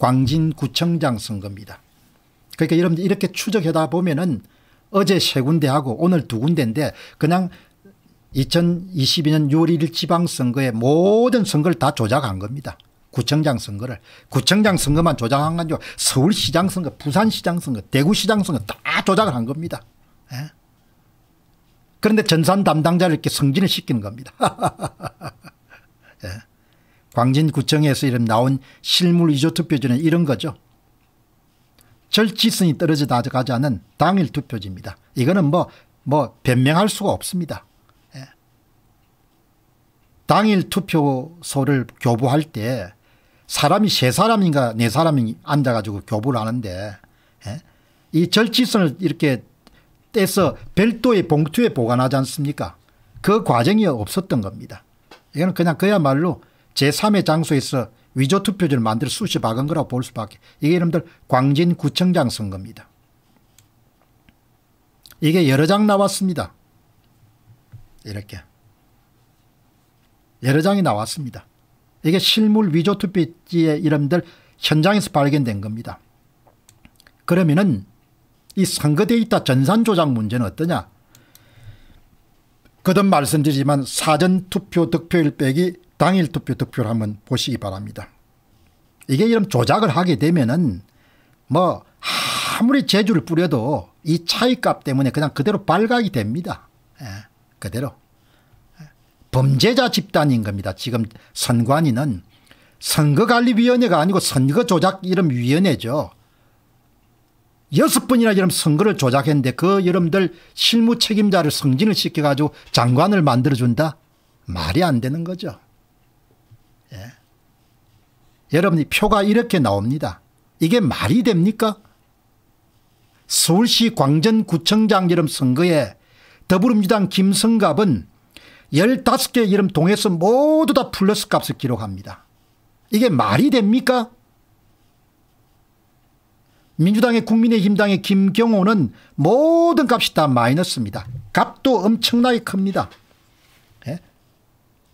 광진구청장 선거입니다. 그러니까 여러분 이렇게 추적하다 보면은 어제 세 군데하고 오늘 두 군데인데 그냥 2022년 6월 1일 지방선거의 모든 선거를 다 조작한 겁니다. 구청장 선거를. 구청장 선거만 조작한 건요. 서울시장 선거, 부산시장 선거, 대구시장 선거 다 조작을 한 겁니다. 예? 그런데 전산 담당자를 이렇게 승진을 시키는 겁니다. 예. 광진구청에서 이름 나온 실물 위조 투표지는 이런 거죠. 절지성이 떨어져 나가지 않은 당일 투표지입니다. 이거는 뭐, 뭐, 변명할 수가 없습니다. 예. 당일 투표소를 교부할 때 사람이 세 사람인가 네 사람이 앉아가지고 교부를 하는데 예. 이 절지선을 이렇게 떼서 별도의 봉투에 보관하지 않습니까? 그 과정이 없었던 겁니다. 이거는 그냥 그야말로 제3의 장소에서 위조 투표지를 만들 수시 박은 거라고 볼 수밖에. 이게 여러분들 광진구청장 선거입니다. 이게 여러 장 나왔습니다. 이렇게. 여러 장이 나왔습니다. 이게 실물 위조 투표지의 이름들 현장에서 발견된 겁니다. 그러면은 이 선거 데이터 전산 조작 문제는 어떠냐? 거듭 말씀드리지만 사전투표 득표율 빼기 당일 투표 득표를 한번 보시기 바랍니다. 이게 이런 조작을 하게 되면은 뭐 아무리 재주를 뿌려도 이 차이값 때문에 그냥 그대로 발각이 됩니다. 예, 그대로. 예, 범죄자 집단인 겁니다. 지금 선관위는 선거관리위원회가 아니고 선거조작 이름 위원회죠. 여섯 번이나 이런 선거를 조작했는데 그 여러분들 실무 책임자를 승진을 시켜가지고 장관을 만들어준다? 말이 안 되는 거죠. 여러분이 표가 이렇게 나옵니다. 이게 말이 됩니까? 서울시 광전구청장 이름 선거에 더불어민주당 김성갑은 15개 이름 동에서 모두 다 플러스 값을 기록합니다. 이게 말이 됩니까? 민주당의 국민의힘당의 김경호는 모든 값이 다 마이너스입니다. 값도 엄청나게 큽니다. 예?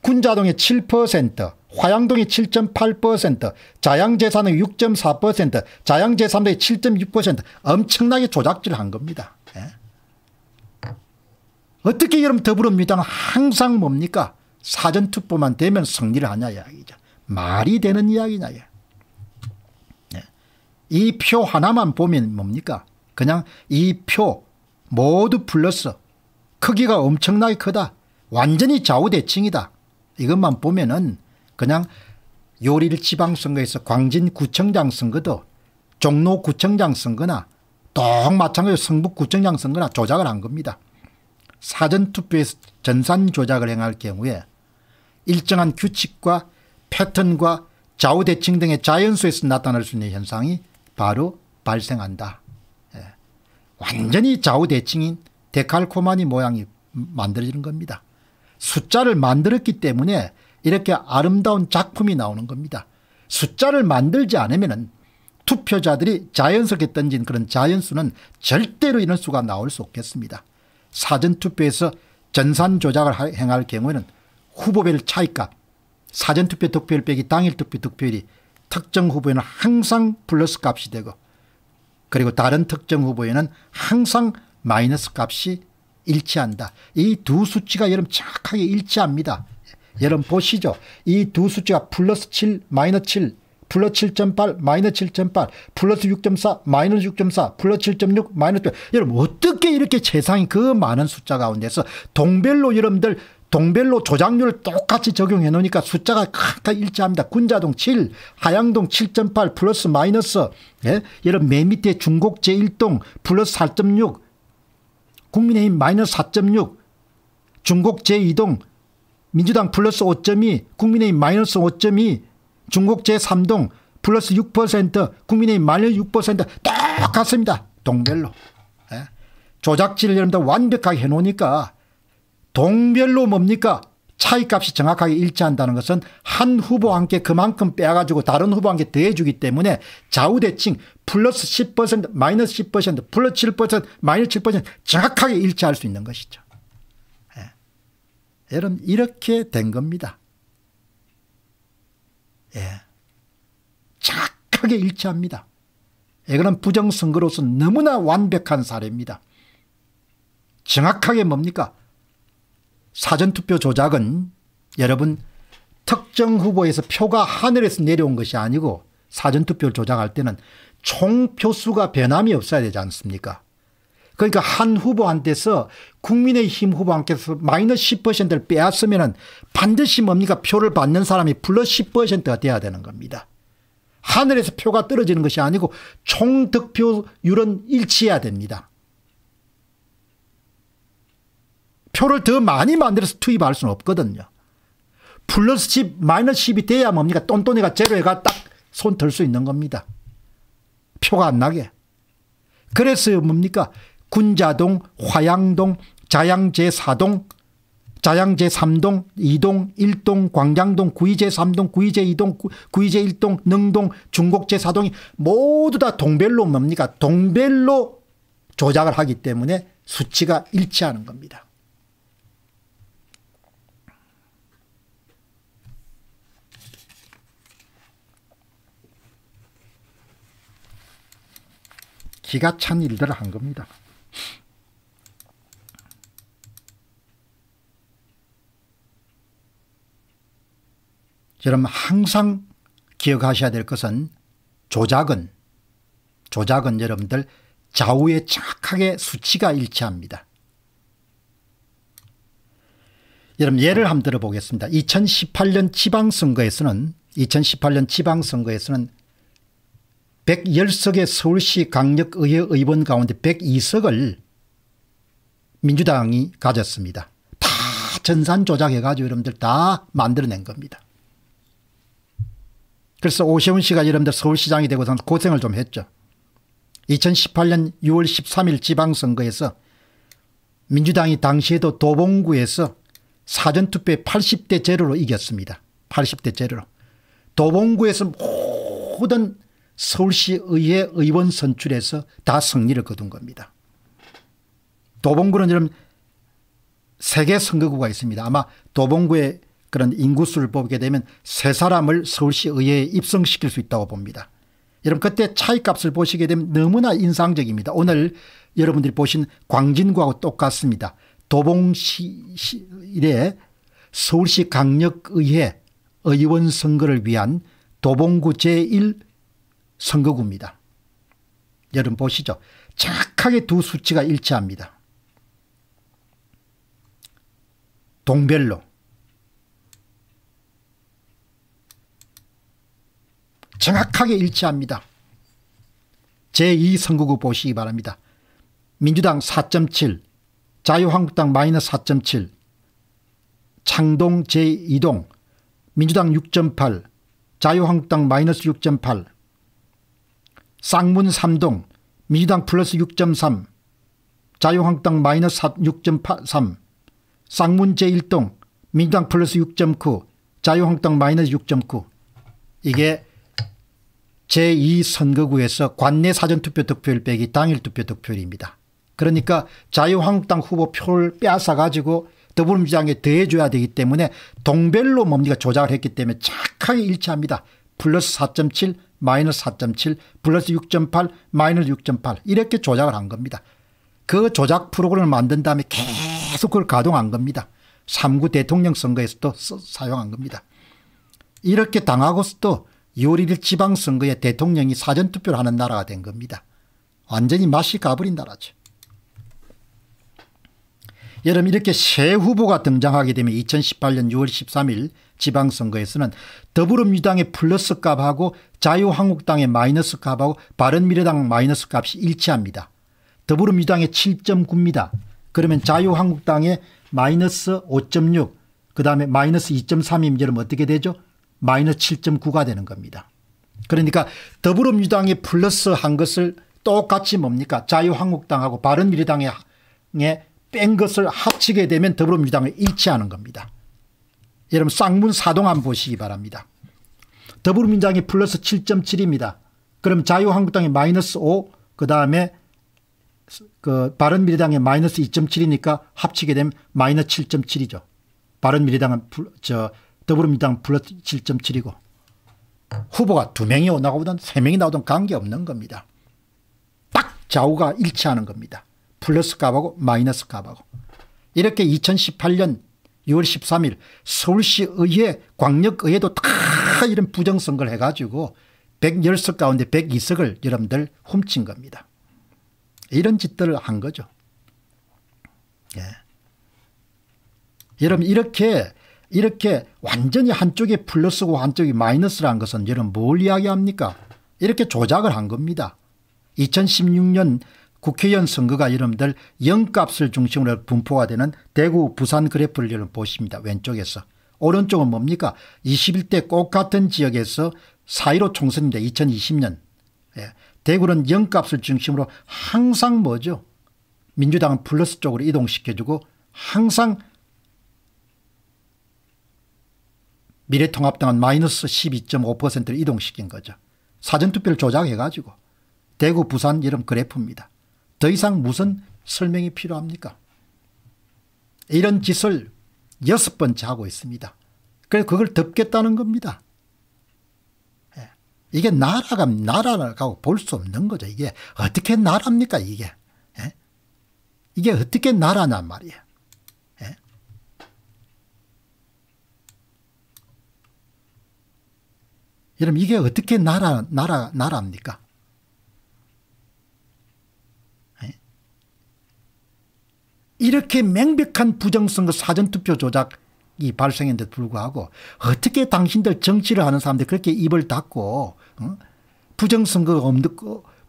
군자동의 7%, 화양동이 7.8%, 자양재산의 6.4%, 자양재산의 7.6% 엄청나게 조작질을 한 겁니다. 예? 어떻게 여러분 더불어민주당은 항상 뭡니까? 사전투표만 되면 승리를 하냐 이야기죠. 말이 되는 이야기냐. 예. 이 표 하나만 보면 뭡니까? 그냥 이 표 모두 플러스 크기가 엄청나게 크다. 완전히 좌우대칭이다. 이것만 보면은 그냥 요리를 지방선거에서 광진구청장 선거도 종로구청장 선거나 똑 마찬가지로 성북구청장 선거나 조작을 한 겁니다. 사전투표에서 전산 조작을 행할 경우에 일정한 규칙과 패턴과 좌우대칭 등의 자연수에서 나타날 수 있는 현상이 바로 발생한다. 예. 완전히 좌우대칭인 데칼코마니 모양이 만들어지는 겁니다. 숫자를 만들었기 때문에 이렇게 아름다운 작품이 나오는 겁니다. 숫자를 만들지 않으면 투표자들이 자연스럽게 던진 그런 자연수는 절대로 이런 수가 나올 수 없겠습니다. 사전투표에서 전산 조작을 행할 경우에는 후보별 차이값 사전투표 득표율 빼기 당일투표 득표율이 특정 후보에는 항상 플러스 값이 되고 그리고 다른 특정 후보에는 항상 마이너스 값이 일치한다. 이 두 수치가 여러분 정확하게 일치합니다. 여러분 보시죠. 이 두 숫자 가 플러스 7, 마이너스 7, 플러스 7.8, 마이너스 7.8, 플러스 6.4, 마이너스 6.4, 플러스 7.6, 마이너스 6. 여러분 어떻게 이렇게 세상에 그 많은 숫자 가운데서 동별로 여러분들 동별로 조작률을 똑같이 적용해 놓으니까 숫자가 다 일치합니다. 군자동 7, 하양동 7.8 플러스 마이너스 예? 여러분 맨 밑에 중국 제1동 플러스 4.6 국민의힘 마이너스 4.6중국 제2동 민주당 플러스 5이 국민의힘 마이너스 5이 중국 제3동 플러스 6% 국민의힘 마이너스 6% 똑같습니다. 동별로. 예? 조작지를 여러분들 완벽하게 해놓으니까 동별로 뭡니까 차이값이 정확하게 일치한다는 것은 한 후보한테 그만큼 빼가지고 다른 후보한테 더해주기 때문에 좌우대칭 플러스 10% 마이너스 10% 플러스 7% 마이너스 7% 정확하게 일치할 수 있는 것이죠. 여러분 이렇게 된 겁니다. 예. 착하게 일치합니다. 예, 그런 부정선거로서 너무나 완벽한 사례입니다. 정확하게 뭡니까? 사전투표 조작은 여러분 특정 후보에서 표가 하늘에서 내려온 것이 아니고 사전투표 조작할 때는 총표수가 변함이 없어야 되지 않습니까? 그러니까 한 후보한테서 국민의힘 후보한테서 마이너스 10%를 빼앗으면 반드시 뭡니까 표를 받는 사람이 플러스 10%가 돼야 되는 겁니다. 하늘에서 표가 떨어지는 것이 아니고 총 득표율은 일치해야 됩니다. 표를 더 많이 만들어서 투입할 수는 없거든요. 플러스 10, 마이너스 10이 돼야 뭡니까? 똔똔이가 제로에가 딱손들수 있는 겁니다. 표가 안 나게. 그래서 뭡니까? 군자동, 화양동, 자양 제4동, 자양 제3동, 2동, 1동, 광양동, 구이 제3동, 구이 제2동, 구이 제1동, 능동, 중곡 제4동이 모두 다 동별로 뭡니까? 동별로 조작을 하기 때문에 수치가 일치하는 겁니다. 기가 찬 일들을 한 겁니다. 여러분 항상 기억하셔야 될 것은 조작은 조작은 여러분들 좌우에 정확하게 수치가 일치합니다. 여러분 예를 한번 들어보겠습니다. 2018년 지방선거에서는 2018년 지방선거에서는 110석의 서울시 강력의회 의원 가운데 102석을 민주당이 가졌습니다. 다 전산 조작해가지고 여러분들 다 만들어낸 겁니다. 그래서 오세훈 씨가 여러분들 서울시장이 되고 난 고생을 좀 했죠. 2018년 6월 13일 지방선거에서 민주당이 당시에도 도봉구에서 사전투표에 80대 제로로 이겼습니다. 80대 제로로. 도봉구에서 모든 서울시의회 의원 선출에서 다 승리를 거둔 겁니다. 도봉구는 여러분 세개 선거구가 있습니다. 아마 도봉구에 그런 인구수를 보게 되면 세 사람을 서울시 의회에 입성시킬 수 있다고 봅니다. 여러분 그때 차이값을 보시게 되면 너무나 인상적입니다. 오늘 여러분들이 보신 광진구하고 똑같습니다. 도봉시 이 서울시 강력의회 의원 선거를 위한 도봉구 제1 선거구입니다. 여러분 보시죠. 정하게두 수치가 일치합니다. 동별로 정확하게 일치합니다. 제2선거구 보시기 바랍니다. 민주당 4.7 자유한국당 마이너스 4.7 창동 제2동 민주당 6.8 자유한국당 마이너스 6.8 쌍문 3동 민주당 플러스 6.3 자유한국당 마이너스 6.3 쌍문 제1동 민주당 플러스 6.9 자유한국당 마이너스 6.9 이게 제2선거구에서 관내 사전투표 득표율 빼기 당일 투표 득표율입니다. 그러니까 자유한국당 후보 표를 빼앗아 가지고 더불어민주당에 더해줘야 되기 때문에 동별로 뭡니까 조작을 했기 때문에 착하게 일치합니다. 플러스 4.7 마이너스 4.7 플러스 6.8 마이너스 6.8 이렇게 조작을 한 겁니다. 그 조작 프로그램을 만든 다음에 계속 그걸 가동한 겁니다. 3구 대통령 선거에서도 사용한 겁니다. 이렇게 당하고서도 요리를 지방선거에 대통령이 사전투표를 하는 나라가 된 겁니다. 완전히 맛이 가버린 나라죠. 여러분 이렇게 새 후보가 등장하게 되면 2018년 6월 13일 지방선거에서는 더불어민주당의 플러스 값하고 자유한국당의 마이너스 값하고 바른미래당 마이너스 값이 일치합니다. 더불어민주당의 7.9입니다. 그러면 자유한국당의 마이너스 5.6 그다음에 마이너스 2.3이면 여러분 어떻게 되죠? 마이너스 7.9가 되는 겁니다. 그러니까 더불어민주당이 플러스 한 것을 똑같이 뭡니까 자유한국당하고 바른미래당에 뺀 것을 합치게 되면 더불어민주당을 일치하는 겁니다. 여러분 쌍문 사동 한 보시기 바랍니다. 더불어민주당이 플러스 7.7입니다. 그럼 자유한국당이 마이너스 5, 그 다음에 그 바른미래당이 마이너스 2.7이니까 합치게 되면 마이너스 7.7이죠. 바른미래당은 저 더불어민주당 플러스 7.7이고 후보가 두 명이 나오든 세 명이 나오든 관계없는 겁니다. 딱 좌우가 일치하는 겁니다. 플러스 값하고 마이너스 값하고. 이렇게 2018년 6월 13일 서울시 의회 광역의회도 다 이런 부정선거를 해가지고 110석 가운데 102석을 여러분들 훔친 겁니다. 이런 짓들을 한 거죠. 예. 여러분 이렇게 이렇게 완전히 한쪽이 플러스고 한쪽이 마이너스라는 것은 여러분 뭘 이야기합니까? 이렇게 조작을 한 겁니다. 2016년 국회의원 선거가 여러분들 영값을 중심으로 분포가 되는 대구 부산 그래프를 여러분 보십니다. 왼쪽에서. 오른쪽은 뭡니까? 21대 꼭 같은 지역에서 4.15총선인데 2020년. 예. 대구는 영값을 중심으로 항상 뭐죠? 민주당은 플러스 쪽으로 이동시켜주고 항상 미래통합당은 마이너스 12.5%를 이동시킨 거죠. 사전투표를 조작해가지고 대구 부산 이런 그래프입니다. 더 이상 무슨 설명이 필요합니까? 이런 짓을 여섯 번째 하고 있습니다. 그래서 그걸 덮겠다는 겁니다. 예. 이게 나라가 나라라고 볼 수 없는 거죠. 이게 어떻게 나라입니까 이게. 예? 이게 어떻게 나라냔 말이에요. 여러분 이게 어떻게 나라 나라 나라입니까? 예? 이렇게 명백한 부정선거 사전투표 조작이 발생했는데 불구하고 어떻게 당신들 정치를 하는 사람들 그렇게 입을 닫고 어? 부정선거가 없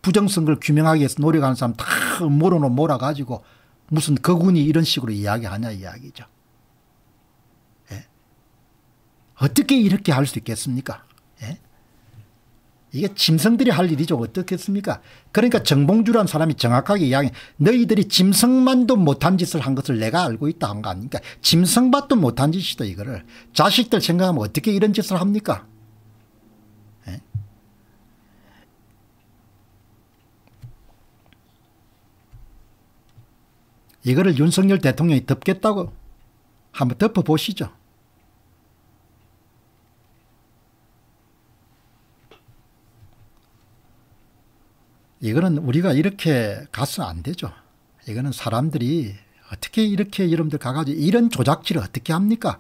부정선거를 규명하기 위해서 노력하는 사람 다 모르노 몰아가지고 무슨 거군이 이런 식으로 이야기하냐 이야기죠. 예. 어떻게 이렇게 할 수 있겠습니까? 이게 짐승들이 할 일이죠. 어떻겠습니까? 그러니까 정봉주란 사람이 정확하게 이야기 너희들이 짐승만도 못한 짓을 한 것을 내가 알고 있다 한 거 아닙니까? 짐승밭도 못한 짓이다 이거를. 자식들 생각하면 어떻게 이런 짓을 합니까? 에? 예? 이거를 윤석열 대통령이 덮겠다고 한번 덮어보시죠. 이거는 우리가 이렇게 가서는 안 되죠. 이거는 사람들이 어떻게 이렇게 여러분들 가가지고 이런 조작질을 어떻게 합니까?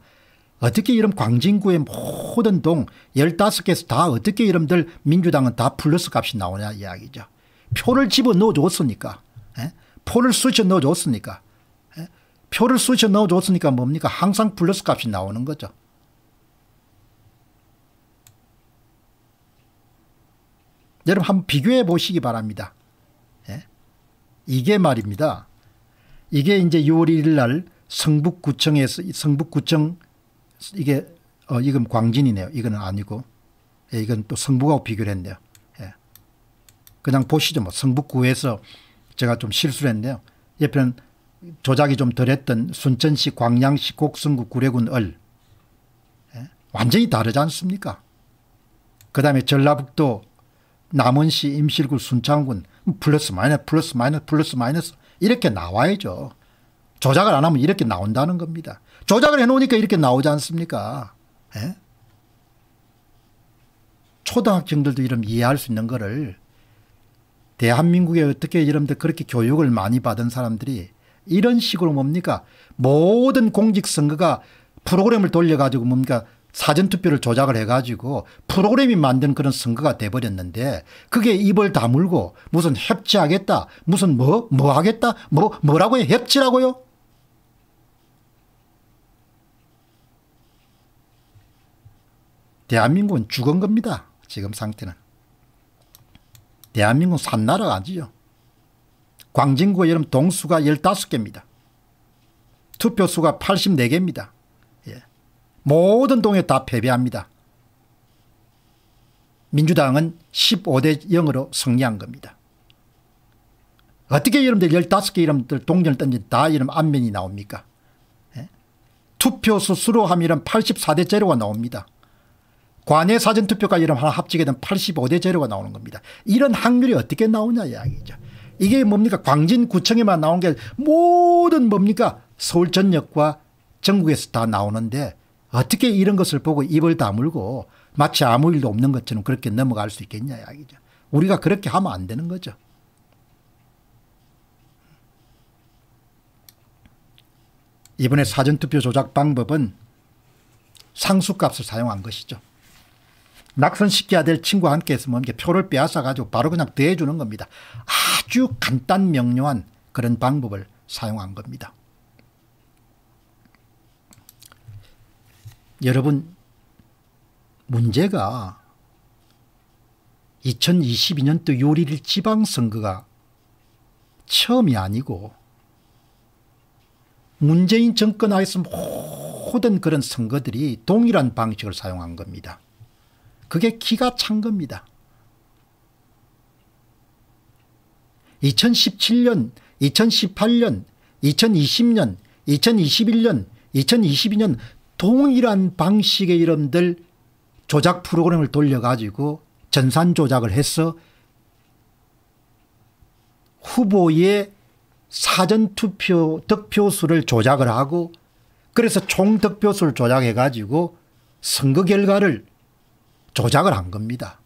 어떻게 이런 광진구의 모든 동 15개에서 다 어떻게 여러분들 민주당은 다 플러스 값이 나오냐 이야기죠. 표를 집어 넣어줬으니까. 에? 예? 표를 쑤셔 넣어줬으니까. 에? 예? 표를 쑤셔 넣어줬으니까 뭡니까? 항상 플러스 값이 나오는 거죠. 여러분 한번 비교해 보시기 바랍니다. 예? 이게 말입니다. 이게 이제 6월 1일 날 성북구청에서 성북구청 이게 어 이건 광진이네요. 이거는 아니고 예, 이건 또 성북하고 비교를 했네요. 예. 그냥 보시죠. 뭐 성북구에서 제가 좀 실수를 했네요. 옆에는 조작이 좀 덜했던 순천시 광양시 곡성구 구례군 을 예? 완전히 다르지 않습니까? 그 다음에 전라북도 남원시, 임실군, 그 순창군 음, 플러스 마이너스 플러스 마이너스 플러스 마이너스 이렇게 나와야죠. 조작을 안 하면 이렇게 나온다는 겁니다. 조작을 해놓으니까 이렇게 나오지 않습니까? 에? 예? 초등학생들도 이런 이해할 수 있는 거를 대한민국에 어떻게 여러분들 그렇게 교육을 많이 받은 사람들이 이런 식으로 뭡니까? 모든 공직선거가 프로그램을 돌려가지고 뭡니까? 사전투표를 조작을 해가지고 프로그램이 만든 그런 선거가 돼버렸는데 그게 입을 다물고 무슨 협치하겠다 무슨 뭐, 뭐 하겠다 뭐, 뭐라고 해 협치라고요? 대한민국은 죽은 겁니다. 지금 상태는. 대한민국 산나라가 아니죠. 광진구의 여름 동수가 15개입니다. 투표수가 84개입니다. 모든 동에 다 패배합니다. 민주당은 15대 0으로 승리한 겁니다. 어떻게 여러분들 15개 이름들 동전을 던진 다 이름 안면이 나옵니까? 예? 투표 수수로 함이름 84대 제가 나옵니다. 관외 사전투표까 이름 하나 합치게 되 85대 제가 나오는 겁니다. 이런 확률이 어떻게 나오냐 이야기죠. 이게 뭡니까 광진구청에만 나온 게 모든 뭡니까 서울 전역과 전국에서 다 나오는데 어떻게 이런 것을 보고 입을 다물고 마치 아무 일도 없는 것처럼 그렇게 넘어갈 수 있겠냐 이야기죠. 우리가 그렇게 하면 안 되는 거죠. 이번에 사전투표 조작 방법은 상수값을 사용한 것이죠. 낙선시켜야 될 친구와 함께 했으면 표를 빼앗아가지고 바로 그냥 대해주는 겁니다. 아주 간단 명료한 그런 방법을 사용한 겁니다. 여러분 문제가 2022년도 요리 1일 지방선거가 처음이 아니고 문재인 정권 하에서 모든 그런 선거들이 동일한 방식을 사용한 겁니다. 그게 기가 찬 겁니다. 2017년, 2018년, 2020년, 2021년, 2022년 동일한 방식의 이름들 조작 프로그램을 돌려가지고 전산 조작을 해서 후보의 사전투표 득표수를 조작을 하고 그래서 총 득표수를 조작해 가지고 선거 결과를 조작을 한 겁니다.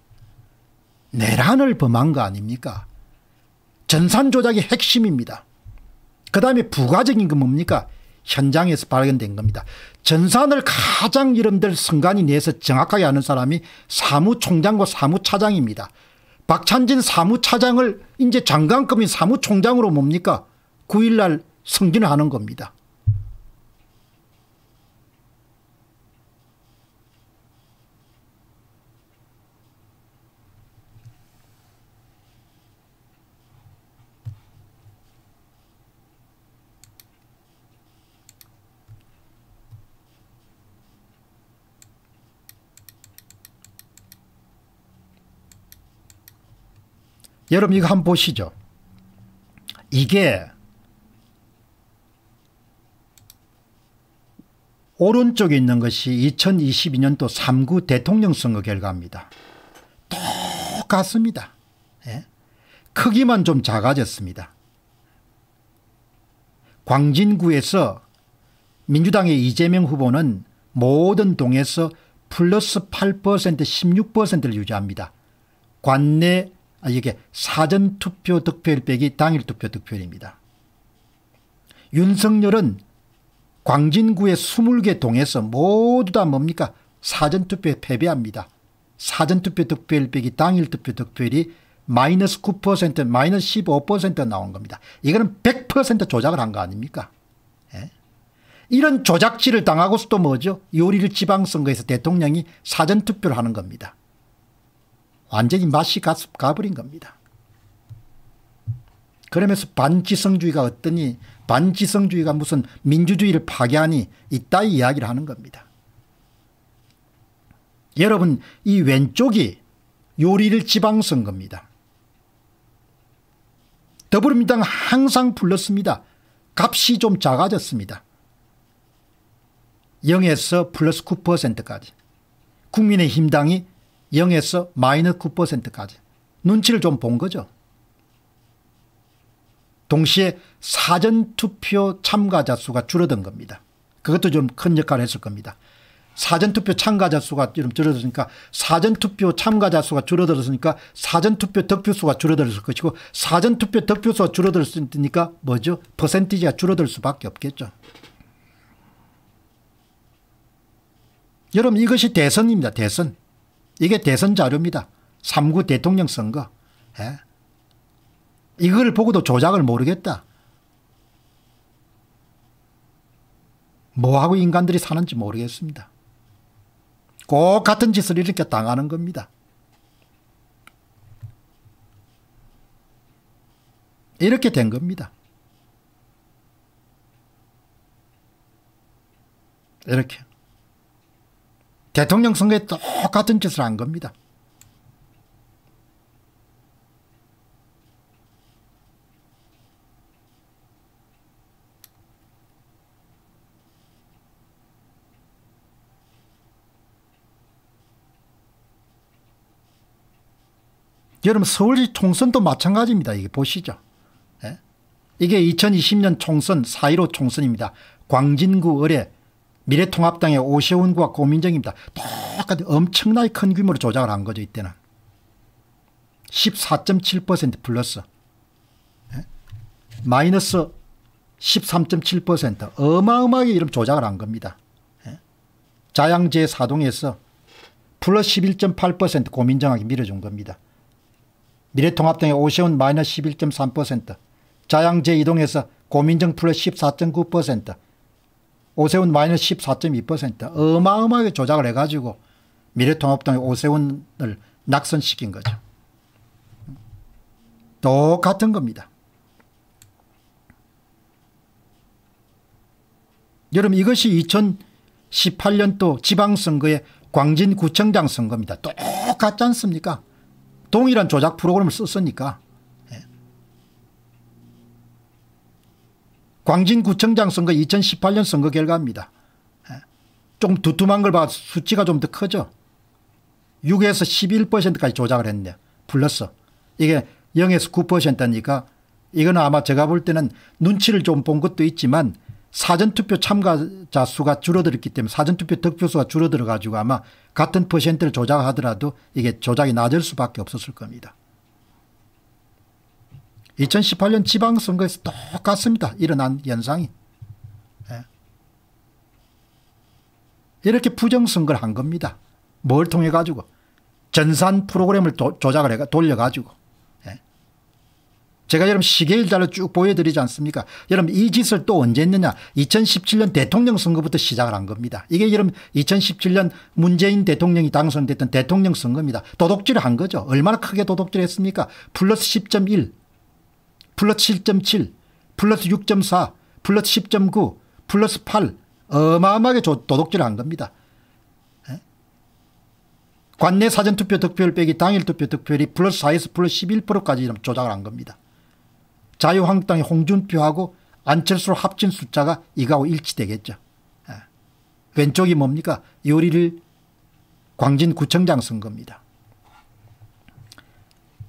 내란을 범한 거 아닙니까? 전산 조작이 핵심입니다. 그 다음에 부가적인 건 뭡니까? 현장에서 발견된 겁니다. 전산을 가장 이름들 승관이 내서 정확하게 아는 사람이 사무총장과 사무차장입니다. 박찬진 사무차장을 이제 장관급인 사무총장으로 뭡니까? 9일날 승진을 하는 겁니다. 여러분 이거 한번 보시죠. 이게 오른쪽에 있는 것이 2022년도 3구 대통령 선거 결과입니다. 똑같습니다. 예? 크기만 좀 작아졌습니다. 광진구에서 민주당의 이재명 후보는 모든 동에서 플러스 8% 16%를 유지합니다. 관내 아, 이게 사전투표 득표율 빼기 당일투표 득표율입니다. 윤석열은 광진구의 20개 동에서 모두 다 뭡니까? 사전투표에 패배합니다. 사전투표 득표율 빼기 당일투표 득표율이 마이너스 9% 마이너스 15% 나온 겁니다. 이거는 100% 조작을 한 거 아닙니까? 예? 이런 조작질을 당하고서도 뭐죠? 요리를 지방선거에서 대통령이 사전투표를 하는 겁니다. 완전히 맛이 가버린 겁니다. 그러면서 반지성주의가 어떠니 반지성주의가 무슨 민주주의를 파괴하니 이따위 이야기를 하는 겁니다. 여러분 이 왼쪽이 요리를 지방선거니다더불어민당 항상 불렀습니다. 값이 좀 작아졌습니다. 0에서 플러스 9%까지 국민의힘당이 0에서 마이너스 9%까지 눈치를 좀 본 거죠. 동시에 사전투표 참가자 수가 줄어든 겁니다. 그것도 좀 큰 역할을 했을 겁니다. 사전투표 참가자 수가 좀 줄어들었으니까 사전투표 참가자 수가 줄어들었으니까 사전투표 득표수가 줄어들었을 것이고 사전투표 득표수가 줄어들었으니까 뭐죠? 퍼센티지가 줄어들 수밖에 없겠죠. 여러분 이것이 대선입니다. 대선. 이게 대선 자료입니다. 3구 대통령 선거. 예? 이걸 보고도 조작을 모르겠다. 뭐하고 인간들이 사는지 모르겠습니다. 꼭 같은 짓을 이렇게 당하는 겁니다. 이렇게 된 겁니다. 이렇게. 대통령 선거에 똑같은 짓을 한 겁니다. 여러분 서울시 총선도 마찬가지입니다. 이게 보시죠. 예? 이게 2020년 총선 4.15 총선입니다. 광진구 의뢰 미래통합당의 오세훈과 고민정입니다. 똑같이 엄청나게 큰 규모로 조작을 한 거죠 이때는. 14.7% 플러스 예? 마이너스 13.7% 어마어마하게 이런 조작을 한 겁니다. 예? 자양제 사동에서 플러스 11.8% 고민정하게 밀어준 겁니다. 미래통합당의 오세훈 마이너스 11.3% 자양제 이동에서 고민정 플러스 14.9% 오세훈 마이너스 14.2% 어마어마하게 조작을 해가지고 미래통합당의 오세훈을 낙선시킨 거죠. 똑같은 겁니다. 여러분 이것이 2018년도 지방선거의 광진구청장 선거입니다. 똑같지 않습니까? 동일한 조작 프로그램을 썼으니까. 광진구청장 선거 2018년 선거 결과입니다. 예. 좀 두툼한 걸봐 수치가 좀더 크죠. 6에서 11%까지 조작을 했네. 플러스. 이게 0에서 9%니까 이거는 아마 제가 볼 때는 눈치를 좀 본 것도 있지만 사전투표 참가자 수가 줄어들었기 때문에 사전투표 득표수가 줄어들어 가지고 아마 같은 퍼센트를 조작하더라도 이게 조작이 낮을 수밖에 없었을 겁니다. 2018년 지방선거에서 똑같습니다. 일어난 현상이. 예. 이렇게 부정선거를 한 겁니다. 뭘 통해 가지고 전산 프로그램을 도, 조작을 해 돌려가지고 예. 제가 여러분 시계일자를 쭉 보여드리지 않습니까? 여러분 이 짓을 또 언제 했느냐? 2017년 대통령 선거부터 시작을 한 겁니다. 이게 여러분 2017년 문재인 대통령이 당선됐던 대통령 선거입니다. 도둑질을 한 거죠. 얼마나 크게 도둑질을 했습니까? 플러스 10.1 플러스 7.7, 플러스 6.4, 플러스 10.9, 플러스 8 어마어마하게 도둑질한 겁니다. 예? 관내 사전투표 득표율 빼기 당일투표 득표율이 플러스 4에서 플러스 11%까지 조작을 한 겁니다. 자유한국당의 홍준표하고 안철수로 합친 숫자가 이거하고 일치되겠죠. 예? 왼쪽이 뭡니까? 6월 1 광진구청장 선거입니다.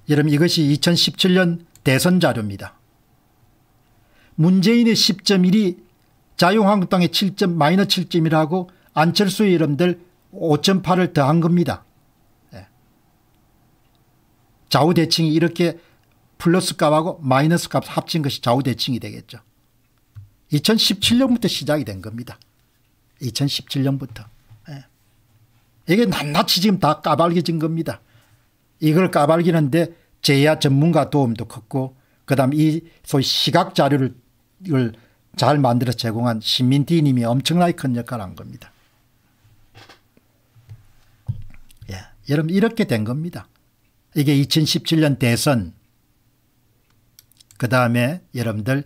여러분 이것이 2017년 대선 자료입니다. 문재인의 10.1이 자유한국당의 7점, 마이너 7점이라고 안철수의 이름들 5.8을 더한 겁니다. 예. 좌우대칭이 이렇게 플러스 값하고 마이너스 값 합친 것이 좌우대칭이 되겠죠. 2017년부터 시작이 된 겁니다. 2017년부터. 예. 이게 낱낱이 지금 다 까발겨진 겁니다. 이걸 까발기는데 제야 전문가 도움도 컸고 그다음 이 소위 시각 자료를 잘 만들어 제공한 신민디 님이 엄청나게 큰 역할을 한 겁니다. 예, 여러분 이렇게 된 겁니다. 이게 2017년 대선 그 다음에 여러분들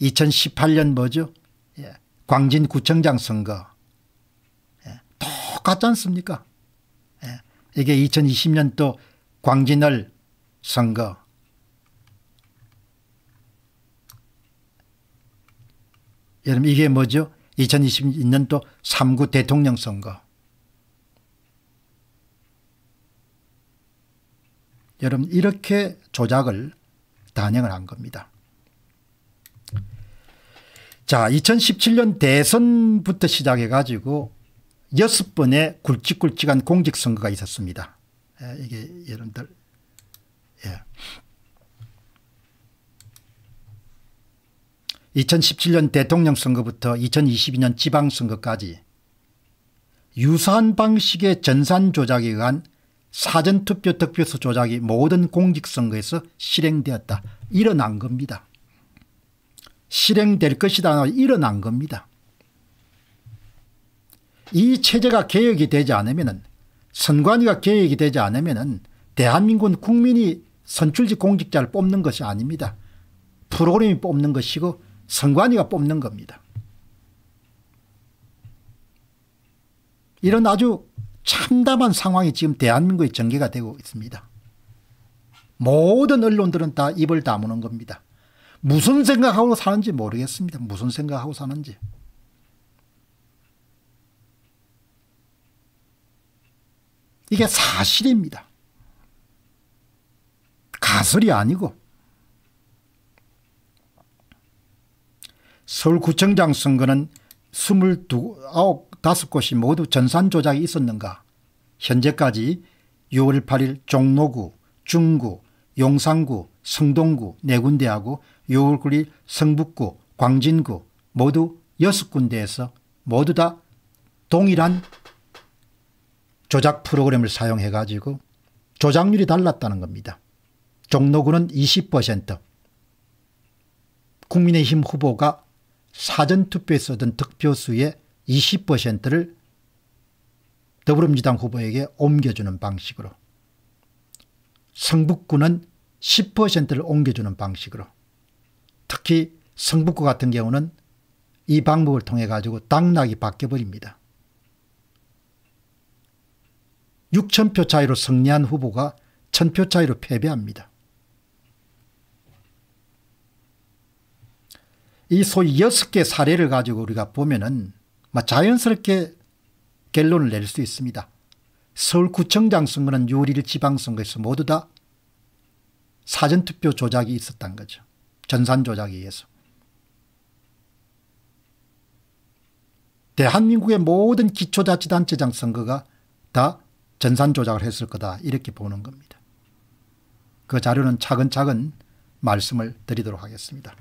2018년 뭐죠? 예, 광진구청장 선거 예, 똑같지 않습니까? 예, 이게 2020년도 광진을 선거 여러분 이게 뭐죠? 2022년도 3구 대통령 선거 여러분 이렇게 조작을 단행을 한 겁니다. 자 2017년 대선부터 시작해 가지고 여섯 번의 굵직굵직한 공직선거가 있었습니다. 예, 이게 여러분들 예. 2017년 대통령 선거부터 2022년 지방선거까지 유사한 방식의 전산 조작에 의한 사전투표 득표수 조작이 모든 공직선거에서 실행되었다. 일어난 겁니다. 실행될 것이다. 일어난 겁니다. 이 체제가 개혁이 되지 않으면 선관위가 개혁이 되지 않으면 대한민국 국민이 선출직 공직자를 뽑는 것이 아닙니다. 프로그램이 뽑는 것이고 선관위가 뽑는 겁니다. 이런 아주 참담한 상황이 지금 대한민국의 전개가 되고 있습니다. 모든 언론들은 다 입을 다무는 겁니다. 무슨 생각하고 사는지 모르겠습니다. 무슨 생각하고 사는지. 이게 사실입니다. 가설이 아니고 서울구청장 선거는 29, 5곳이 모두 전산 조작이 있었는가 현재까지 6월 8일 종로구, 중구, 용산구, 성동구 내군대하고 6월 9일 성북구, 광진구 모두 6군데에서 모두 다 동일한 조작 프로그램을 사용해 가지고 조작률이 달랐다는 겁니다. 종로구는 20%, 국민의힘 후보가 사전투표에서 얻은 득표수의 20%를 더불어민주당 후보에게 옮겨주는 방식으로 성북구는 10%를 옮겨주는 방식으로 특히 성북구 같은 경우는 이 방법을 통해 가지고 당락이 바뀌어버립니다. 6천표 차이로 승리한 후보가 1 0 0 0표 차이로 패배합니다. 이 소위 여섯 개 사례를 가지고 우리가 보면은 자연스럽게 결론을 낼 수 있습니다. 서울구청장 선거는 6월 1일 지방선거에서 모두 다 사전투표 조작이 있었던 거죠. 전산 조작에 의해서. 대한민국의 모든 기초자치단체장 선거가 다 전산 조작을 했을 거다 이렇게 보는 겁니다. 그 자료는 차근차근 말씀을 드리도록 하겠습니다.